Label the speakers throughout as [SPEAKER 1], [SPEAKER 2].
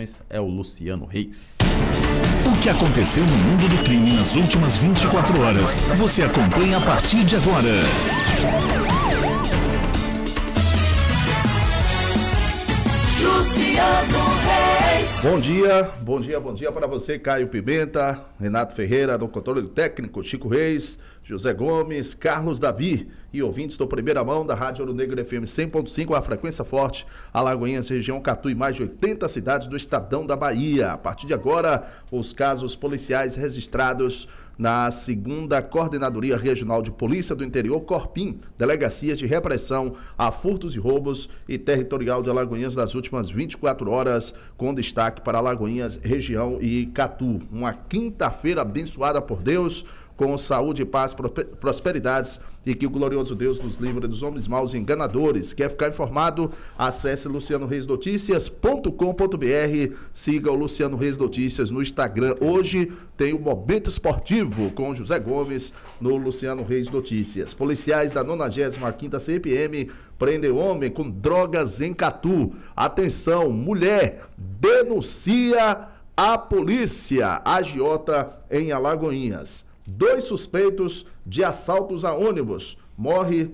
[SPEAKER 1] informações é o Luciano Reis.
[SPEAKER 2] O que aconteceu no mundo do crime nas últimas 24 horas? Você acompanha a partir de agora. Luciano Reis. Bom dia, bom dia, bom dia para você, Caio Pimenta, Renato Ferreira, do controle técnico, Chico Reis, José Gomes, Carlos Davi e ouvintes do Primeira Mão da Rádio Ouro Negro FM 100.5, a frequência forte, Alagoinhas, região Catu e mais de 80 cidades do Estadão da Bahia. A partir de agora, os casos policiais registrados na segunda Coordenadoria Regional de Polícia do Interior, Corpim, Delegacia de Repressão a Furtos e Roubos e Territorial de Alagoinhas das últimas 24 horas, com destaque destaque para Lagoinhas, região e Catu. Uma quinta-feira abençoada por Deus com saúde, paz, prosperidades e que o glorioso Deus nos livre dos homens maus e enganadores. Quer ficar informado? Acesse lucianoreisnoticias.com.br. Siga o Luciano Reis Notícias no Instagram. Hoje tem o Momento Esportivo com José Gomes no Luciano Reis Notícias. Policiais da 95 CPM prendem homem com drogas em Catu. Atenção, mulher denuncia a polícia agiota em Alagoinhas. Dois suspeitos de assaltos a ônibus morre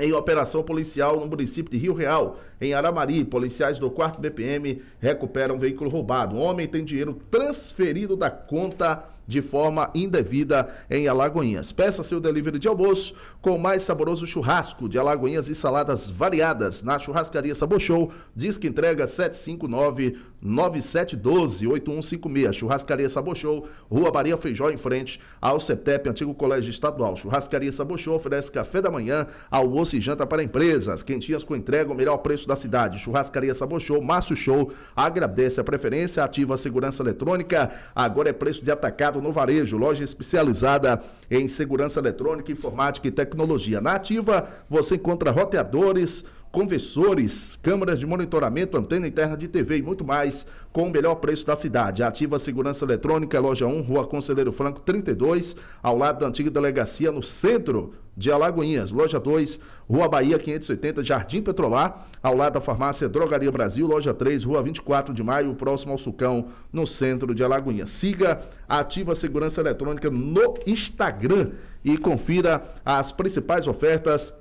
[SPEAKER 2] em operação policial no município de Rio Real, em Aramari, policiais do 4 BPM recuperam um veículo roubado. Um homem tem dinheiro transferido da conta de forma indevida em Alagoinhas. Peça seu delivery de almoço com mais saboroso churrasco de Alagoinhas e saladas variadas na churrascaria Sabo Show. Disque entrega 759 9712-8156. Churrascaria Sabochou, Rua Maria Feijó, em frente ao CETEP, antigo colégio estadual. Churrascaria Sabochou oferece café da manhã, almoço e janta para empresas. Quentinhas com entrega, o melhor preço da cidade. Churrascaria Sabochou, Márcio Show, agradece a preferência, ativa a segurança eletrônica. Agora é preço de atacado no varejo. Loja especializada em segurança eletrônica, informática e tecnologia. Na ativa, você encontra roteadores conversores, câmeras de monitoramento, antena interna de TV e muito mais, com o melhor preço da cidade. Ativa Segurança Eletrônica, loja 1, Rua Conselheiro Franco 32, ao lado da antiga delegacia no centro de Alagoinhas, loja 2, Rua Bahia 580, Jardim Petrolar, ao lado da farmácia Drogaria Brasil, loja 3, Rua 24 de Maio, próximo ao Sucão, no centro de Alagoinhas. Siga a Ativa Segurança Eletrônica no Instagram e confira as principais ofertas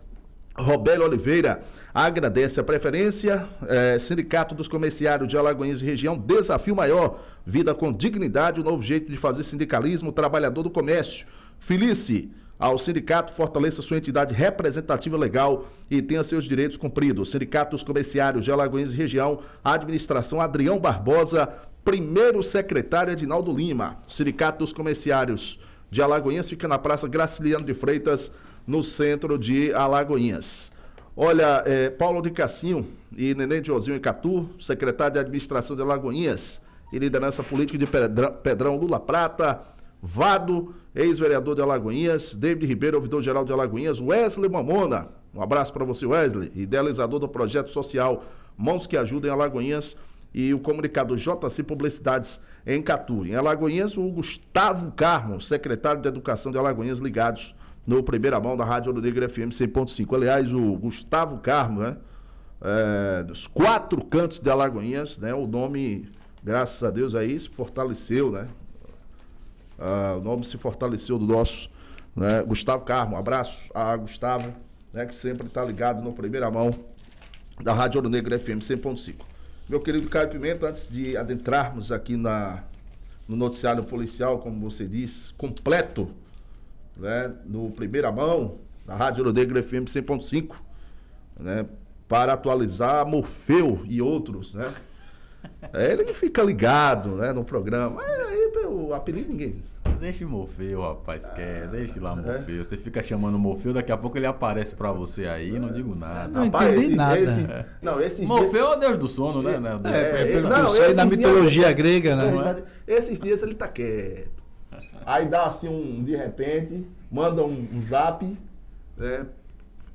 [SPEAKER 2] Robério Oliveira agradece a preferência. É, Sindicato dos Comerciários de Alagoinhas e Região, desafio maior. Vida com dignidade, o um novo jeito de fazer sindicalismo, trabalhador do comércio. Felice, ao sindicato, fortaleça sua entidade representativa legal e tenha seus direitos cumpridos. Sindicato dos Comerciários de Alagoinhas e Região, administração Adrião Barbosa, primeiro secretário Edinaldo Lima. Sindicato dos Comerciários de Alagoinhas fica na Praça Graciliano de Freitas, no centro de Alagoinhas. Olha, é, Paulo de Cassinho e Neném de Ozinho e Catu, secretário de Administração de Alagoinhas e liderança política de Pedrão, Pedrão Lula Prata, Vado, ex-vereador de Alagoinhas, David Ribeiro, ouvidor-geral de Alagoinhas, Wesley Mamona, um abraço para você, Wesley, idealizador do projeto social Mãos que Ajudem Alagoinhas e o comunicador JC Publicidades em Catu. Em Alagoinhas, o Gustavo Carmo, secretário de Educação de Alagoinhas, ligados no Primeira Mão da Rádio Ouro Negro FM 100.5. Aliás, o Gustavo Carmo, né? É, dos quatro cantos de Alagoinhas, né? O nome, graças a Deus, aí se fortaleceu, né? Ah, o nome se fortaleceu do nosso né? Gustavo Carmo. Abraço a Gustavo, né? Que sempre está ligado no Primeira Mão da Rádio Ouro Negro FM 100.5. Meu querido Caio Pimenta, antes de adentrarmos aqui na, no noticiário policial, como você diz, completo, né, no primeira mão, da Rádio Rodegra FM 100.5, né, para atualizar Morfeu e outros, né? É, ele fica ligado, né, no programa. Aí o apelido ninguém.
[SPEAKER 1] Deixa Morfeu, rapaz, é, ah, quer. Deixa lá é? Morfeu. É? Você fica chamando Morfeu, daqui a pouco ele aparece para você aí, é. não digo nada. Não rapaz, entendi esse, nada. Esse,
[SPEAKER 2] não, esse Morfeu
[SPEAKER 1] é o deus do sono, né? né? É, é, é, pelo não, é, eu na mitologia grega, né?
[SPEAKER 2] Esses dias ele tá quieto. Aí dá assim um, de repente, manda um, um zap, né?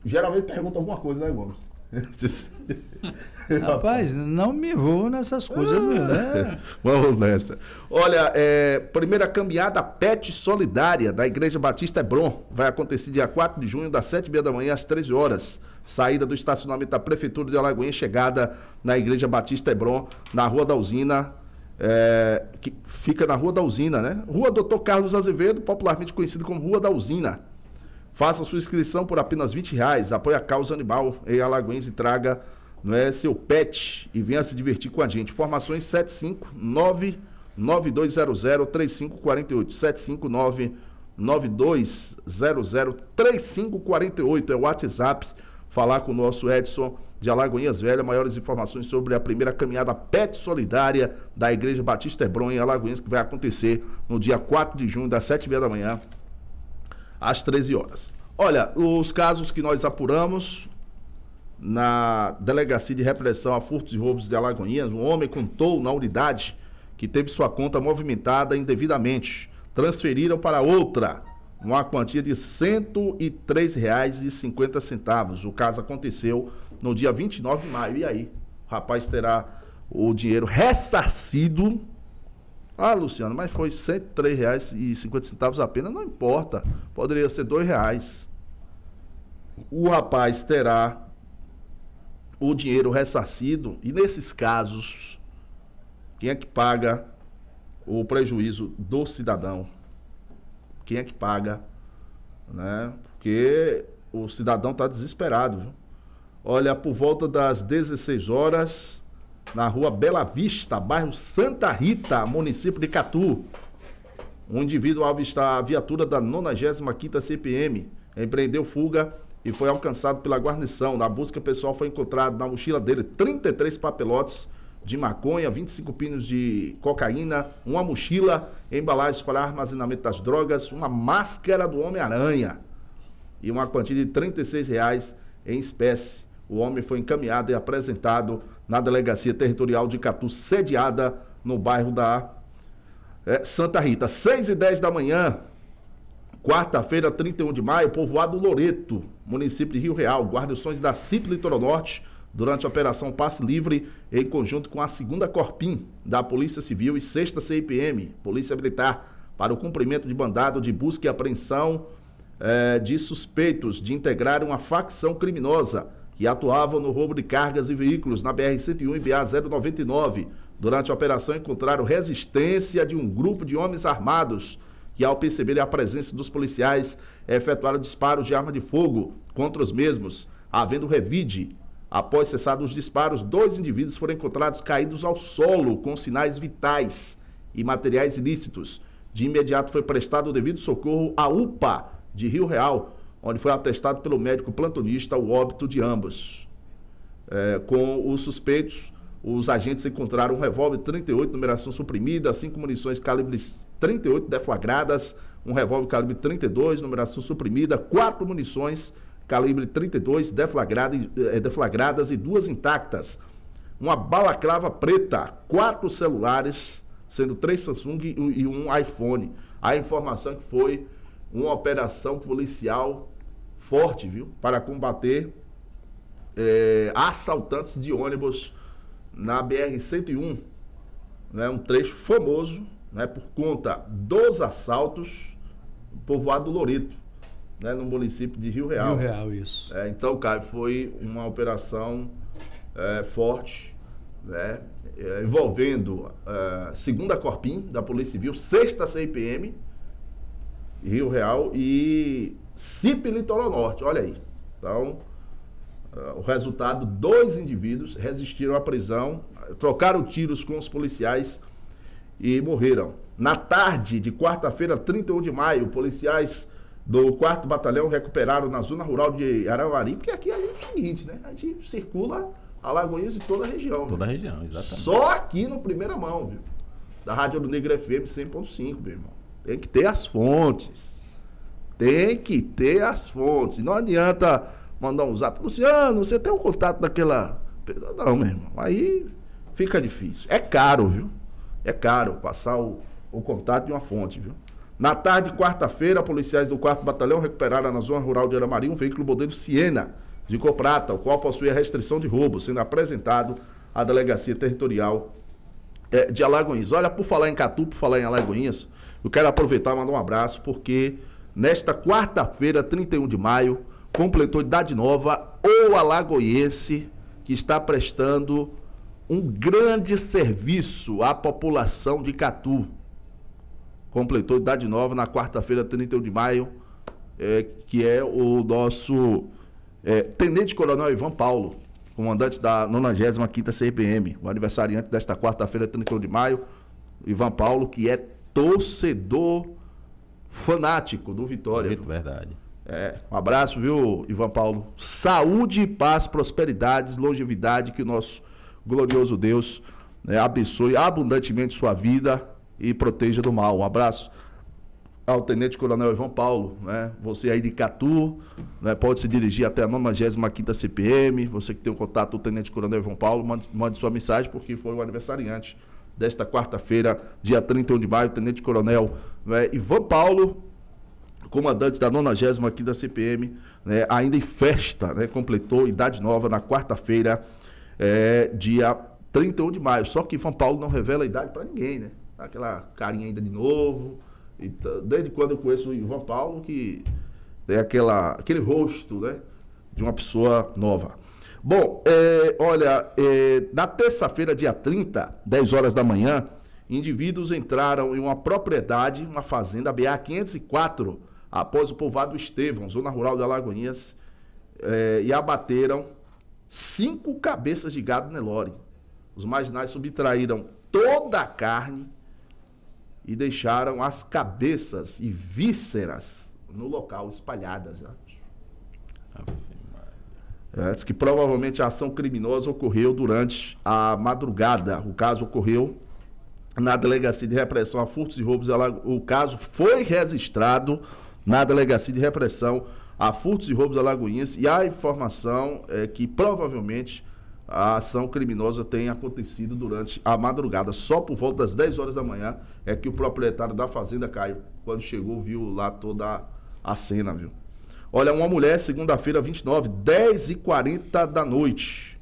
[SPEAKER 2] Geralmente pergunta alguma coisa, né, Gomes? Rapaz, não me vou nessas coisas, né? Vamos nessa. Olha, é, primeira caminhada PET Solidária da Igreja Batista Hebron vai acontecer dia 4 de junho, das 7h30 da manhã às 13 horas. Saída do estacionamento da Prefeitura de Alagoinha, chegada na Igreja Batista Hebron, na Rua da Usina, é, que fica na Rua da Usina, né? Rua Doutor Carlos Azevedo, popularmente conhecido como Rua da Usina. Faça sua inscrição por apenas 20 reais. Apoie a causa animal em Alagoense e traga não é, seu pet e venha se divertir com a gente. Informações 759 9200 3548 759 9200 3548 é o WhatsApp. Falar com o nosso Edson de Alagoinhas Velha. Maiores informações sobre a primeira caminhada PET Solidária da Igreja Batista Hebron em Alagoinhas, que vai acontecer no dia 4 de junho, das 7h30 da manhã às 13 horas. Olha, os casos que nós apuramos na Delegacia de Repressão a Furtos e Roubos de Alagoinhas, um homem contou na unidade que teve sua conta movimentada indevidamente. Transferiram para outra uma quantia de R$ 103,50. O caso aconteceu no dia 29 de maio. E aí? O rapaz terá o dinheiro ressarcido. Ah, Luciano, mas foi R$ 103,50 apenas, não importa. Poderia ser R$ reais. O rapaz terá o dinheiro ressarcido e nesses casos, quem é que paga o prejuízo do cidadão? Quem é que paga? Né? Porque o cidadão está desesperado, viu? Olha, por volta das 16 horas, na rua Bela Vista, bairro Santa Rita, município de Catu. Um indivíduo avista a viatura da 95ª CPM, empreendeu fuga e foi alcançado pela guarnição. Na busca, pessoal foi encontrado na mochila dele 33 papelotes de maconha, 25 pinos de cocaína, uma mochila, embalagens para armazenamento das drogas, uma máscara do Homem-Aranha e uma quantia de R$ 36 reais em espécie. O homem foi encaminhado e apresentado na Delegacia Territorial de Catu, sediada no bairro da é, Santa Rita. 6 e 10 da manhã, quarta-feira, 31 de maio, povoado Loreto, município de Rio Real, guarnições da CIP Litoral Norte, durante a Operação Passe Livre, em conjunto com a 2 Corpim da Polícia Civil e 6 CIPM, Polícia Militar, para o cumprimento de mandado de busca e apreensão é, de suspeitos de integrar uma facção criminosa que atuavam no roubo de cargas e veículos na BR-101 e BA-099. Durante a operação, encontraram resistência de um grupo de homens armados que, ao perceberem a presença dos policiais, efetuaram disparos de arma de fogo contra os mesmos, havendo revide. Após cessados os disparos, dois indivíduos foram encontrados caídos ao solo com sinais vitais e materiais ilícitos. De imediato foi prestado o devido socorro à UPA de Rio Real, onde foi atestado pelo médico plantonista o óbito de ambos. É, com os suspeitos, os agentes encontraram um revólver 38, numeração suprimida, cinco munições calibre 38 deflagradas, um revólver calibre 32, numeração suprimida, quatro munições calibre 32 deflagrada, eh, deflagradas e duas intactas, uma balaclava preta, quatro celulares, sendo três Samsung e um iPhone. A informação é que foi uma operação policial forte, viu? Para combater é, assaltantes de ônibus na BR-101. Né? Um trecho famoso né? por conta dos assaltos do povoado do Loreto, né? no município de Rio Real. Rio Real, isso. É, então, Caio, foi uma operação é, forte, né? É, envolvendo é, segunda Corpim, da Polícia Civil, sexta CIPM, Rio Real e CIP Litoral Norte, olha aí. Então, uh, o resultado, dois indivíduos resistiram à prisão, trocaram tiros com os policiais e morreram. Na tarde de quarta-feira, 31 de maio, policiais do 4 Batalhão recuperaram na zona rural de Arauari, porque aqui é o seguinte, né? A gente circula Alagoinhas e toda a região. Né? Toda a região, exatamente. Só aqui no primeira mão, viu? Da Rádio Negro FM 100.5, meu irmão. Tem que ter as fontes. Tem que ter as fontes. Não adianta mandar um zap. Luciano, você tem o um contato daquela. Não, meu irmão. Aí fica difícil. É caro, viu? É caro passar o, o contato de uma fonte, viu? Na tarde de quarta-feira, policiais do 4 Batalhão recuperaram na zona rural de Aramarim um veículo modelo Siena de cor prata, o qual possuía restrição de roubo, sendo apresentado à Delegacia Territorial eh, de Alagoinhas. Olha, por falar em Catu, por falar em Alagoinhas, eu quero aproveitar e mandar um abraço, porque nesta quarta-feira, 31 de maio, completou idade nova o alagoense que está prestando um grande serviço à população de Catu. Completou idade nova na quarta-feira, 31 de maio, é, que é o nosso é, tenente-coronel Ivan Paulo, comandante da 95ª CPM, o aniversariante desta quarta-feira, 31 de maio, Ivan Paulo, que é torcedor fanático do Vitória. Muito verdade. É, um abraço, viu, Ivan Paulo? Saúde, paz, prosperidades, longevidade, que o nosso glorioso Deus né, abençoe abundantemente sua vida e proteja do mal. Um abraço ao Tenente Coronel Ivan Paulo, né? Você aí de Catu, né? pode se dirigir até a 95 CPM. Você que tem o contato do Tenente Coronel Ivan Paulo, mande, mande sua mensagem, porque foi o um aniversariante desta quarta-feira, dia 31 de maio, Tenente Coronel né, Ivan Paulo, comandante da 90 aqui da CPM, né, ainda em festa, né, completou idade nova na quarta-feira, é, dia 31 de maio. Só que Ivan Paulo não revela a idade para ninguém, né? Aquela carinha ainda de novo. Então, desde quando eu conheço o Ivan Paulo, que é aquela, aquele rosto né, de uma pessoa nova. Bom, é, olha, é, na terça-feira, dia 30, 10 horas da manhã, indivíduos entraram em uma propriedade, uma fazenda BA 504, após o povoado Estevão, zona rural de Alagoinhas, é, e abateram cinco cabeças de gado Nelore. Os marginais subtraíram toda a carne e deixaram as cabeças e vísceras no local espalhadas. Né? Tá é, diz que provavelmente a ação criminosa ocorreu durante a madrugada. O caso ocorreu na Delegacia de Repressão a Furtos e Roubos. O caso foi registrado na Delegacia de Repressão a Furtos e Roubos Alagoinhas. E a informação é que provavelmente a ação criminosa tenha acontecido durante a madrugada. Só por volta das 10 horas da manhã é que o proprietário da fazenda, caiu quando chegou, viu lá toda a cena, viu? Olha, uma mulher, segunda-feira, 29, 10h40 da noite.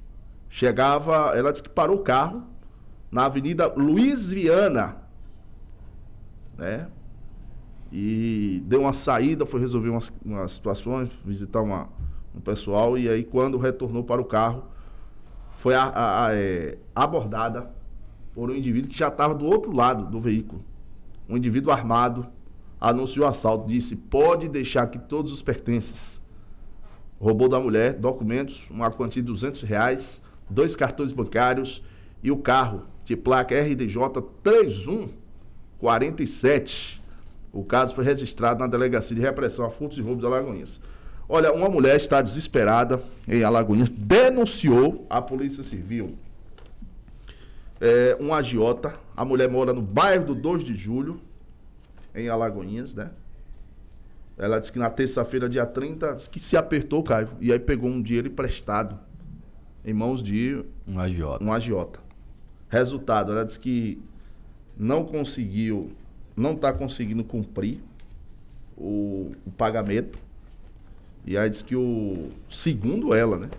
[SPEAKER 2] Chegava, ela disse que parou o carro na Avenida Luiz Viana, né? E deu uma saída, foi resolver umas, umas situações, visitar uma, um pessoal, e aí quando retornou para o carro, foi a, a, a, é, abordada por um indivíduo que já estava do outro lado do veículo. Um indivíduo armado, anunciou o assalto, disse: pode deixar que todos os pertences. Roubou da mulher documentos, uma quantia de 200 reais, dois cartões bancários e o carro de placa RDJ 3147. O caso foi registrado na Delegacia de Repressão a Furtos e Roubos da Alagoinhas. Olha, uma mulher está desesperada em Alagoinhas, denunciou a Polícia Civil. É, um agiota, a mulher mora no bairro do 2 de Julho, em Alagoinhas, né? Ela disse que na terça-feira, dia 30, que se apertou, Caio, e aí pegou um dinheiro emprestado em mãos de um agiota. Um agiota. Resultado, ela disse que não conseguiu, não está conseguindo cumprir o, o, pagamento. E aí diz que o. Segundo ela, né?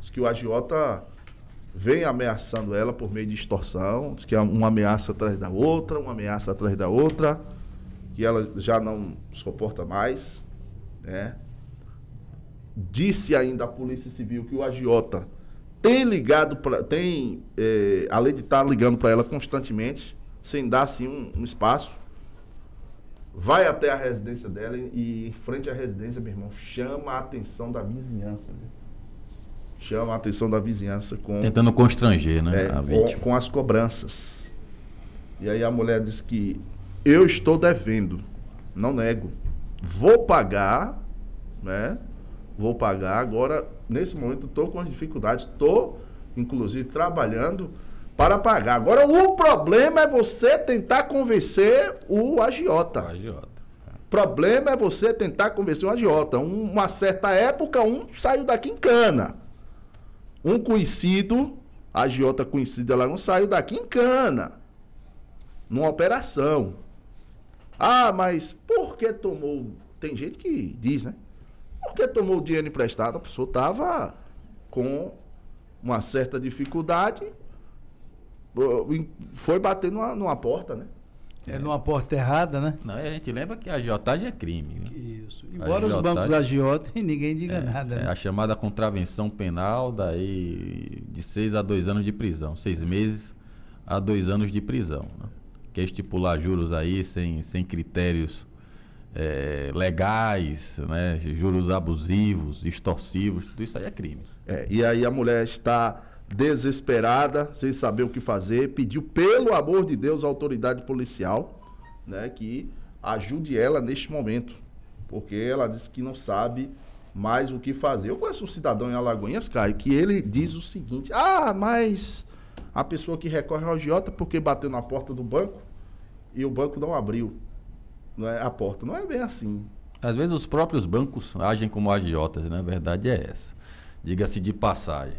[SPEAKER 2] Diz que o agiota vem ameaçando ela por meio de extorsão. Diz que é uma ameaça atrás da outra, uma ameaça atrás da outra que ela já não suporta mais, né? Disse ainda a Polícia Civil que o agiota tem ligado, tem, é, além de estar tá ligando para ela constantemente, sem dar assim um, um, espaço, vai até a residência dela e, em frente à residência, meu irmão, chama a atenção da vizinhança, viu? chama a atenção da vizinhança com tentando constranger, né, é, com, com, as cobranças. E aí a mulher disse que eu estou devendo, não nego. Vou pagar, né? Vou pagar. Agora, nesse momento, estou com dificuldades, estou, inclusive, trabalhando para pagar. Agora, o problema é você tentar convencer o agiota. O agiota. O é. problema é você tentar convencer o agiota. Um, uma certa época, um saiu daqui em cana. Um conhecido, agiota conhecida lá, não saiu daqui em cana. Numa operação. Ah, mas por que tomou? Tem gente que diz, né? Por que tomou o dinheiro emprestado? A pessoa estava com uma certa dificuldade, foi bater numa, numa porta, né? É, é numa porta
[SPEAKER 1] errada, né? Não, a gente lembra que a agiotagem é crime. Né? Isso. Embora agiotagem, os bancos agiotem, ninguém diga é, nada. Né? É a chamada contravenção penal, daí de seis a dois anos de prisão. Seis meses a dois anos de prisão. Né? quer é estipular juros aí sem, sem critérios é, legais, né? juros abusivos,
[SPEAKER 2] extorsivos, tudo isso aí é crime. É, e aí a mulher está desesperada, sem saber o que fazer, pediu pelo amor de Deus à autoridade policial, né, que ajude ela neste momento, porque ela disse que não sabe mais o que fazer. Eu conheço um cidadão em Alagoinhas, Caio, que ele diz o seguinte: "Ah, mas a pessoa que recorre é ao agiota porque bateu na porta do banco e o banco não abriu não é, a porta. Não é bem assim.
[SPEAKER 1] Às vezes os próprios bancos agem como agiotas, na né? verdade é essa. Diga-se de passagem.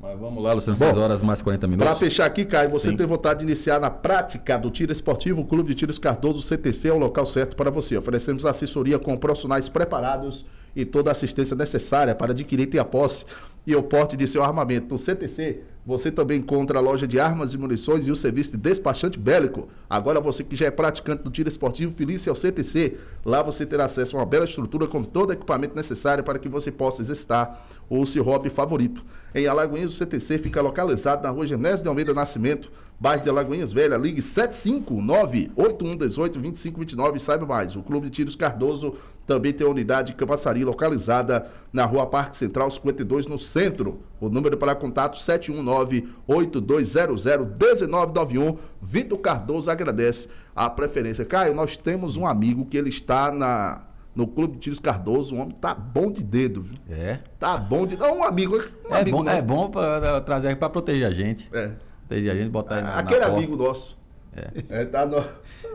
[SPEAKER 2] Mas vamos lá, Luciano, 6 horas
[SPEAKER 1] mais 40 minutos. Para fechar
[SPEAKER 2] aqui, Caio, você Sim. tem vontade de iniciar na prática do tiro esportivo, o Clube de Tiros Cardoso CTC é o local certo para você. Oferecemos assessoria com profissionais preparados e toda a assistência necessária para adquirir, ter a posse e o porte de seu armamento. No CTC, você também encontra a loja de armas e munições e o serviço de despachante bélico. Agora você que já é praticante do tiro esportivo, filie-se ao CTC. Lá você terá acesso a uma bela estrutura com todo o equipamento necessário para que você possa exercitar o seu hobby favorito. Em Alagoinhas, o CTC fica localizado na rua Genésio de Almeida Nascimento, bairro de Alagoinhas Velha, ligue 759-8118-2529 saiba mais. O Clube de Tiros Cardoso também tem a unidade Camaçari, localizada na Rua Parque Central 52, no centro. O número para contato 719-8200-1991. Vitor Cardoso agradece a preferência. Caio, nós temos um amigo que ele está na no Clube de Tiros Cardoso, o homem tá bom de dedo. Viu? É? Tá bom de é Um amigo. É um é, amigo bom, é bom
[SPEAKER 1] para trazer para proteger a gente. É. Proteger a gente, botar Aquele amigo
[SPEAKER 2] porta. nosso. É. É, tá no... É,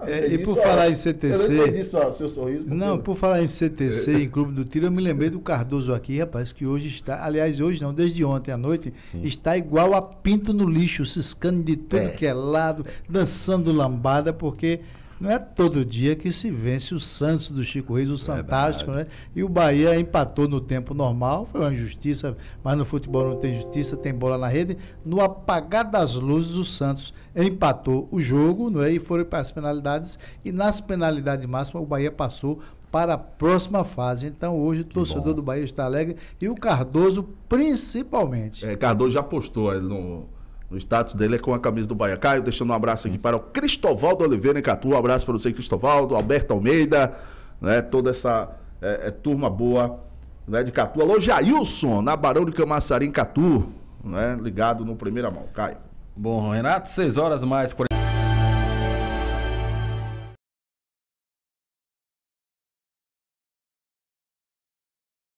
[SPEAKER 2] ah, é, e por isso, falar ó, em CTC. Eu seu sorriso. Não, por falar em CTC, é. em Clube do Tiro, eu me lembrei do Cardoso aqui, rapaz, que hoje está. Aliás, hoje não, desde ontem à noite, Sim. está igual a pinto no lixo, ciscando de tudo é. que é lado, dançando lambada, porque não é todo dia que se vence o Santos do Chico Reis, o é Fantástico, né? E o Bahia empatou no tempo normal, foi uma injustiça, mas no futebol não tem justiça, tem bola na rede. No apagar das luzes, o Santos empatou o jogo, não é? E foram para as penalidades, e nas penalidades máximas, o Bahia passou para a próxima fase. Então, hoje, o torcedor do Bahia está alegre e o Cardoso, principalmente. É, Cardoso já postou no o status dele é com a camisa do Bahia. Caio, deixando um abraço aqui para o Cristovaldo Oliveira em Catu. Um abraço para você, Cristovaldo, Alberto Almeida, né? Toda essa é, é, turma boa né, de Catu. Alô, Jailson, na Barão de Camaçari em Catu, né? Ligado no primeira mão. Caio.
[SPEAKER 1] Bom, Renato, seis horas mais